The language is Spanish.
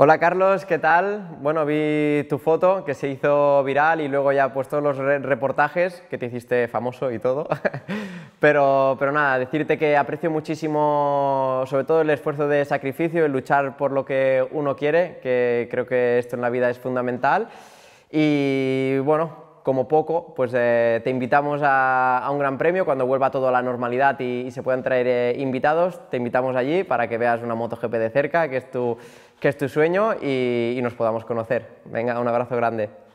Hola Carlos, ¿qué tal? Bueno, vi tu foto que se hizo viral y luego ya pues todos los reportajes que te hiciste famoso y todo. pero, pero nada, decirte que aprecio muchísimo sobre todo el esfuerzo de sacrificio y luchar por lo que uno quiere, que creo que esto en la vida es fundamental. Y bueno, como poco, pues eh, te invitamos a, un gran premio cuando vuelva todo a la normalidad y, se puedan traer eh, invitados. Te invitamos allí para que veas una moto GP de cerca, que es tu, que es tu sueño y nos podamos conocer. Venga, un abrazo grande.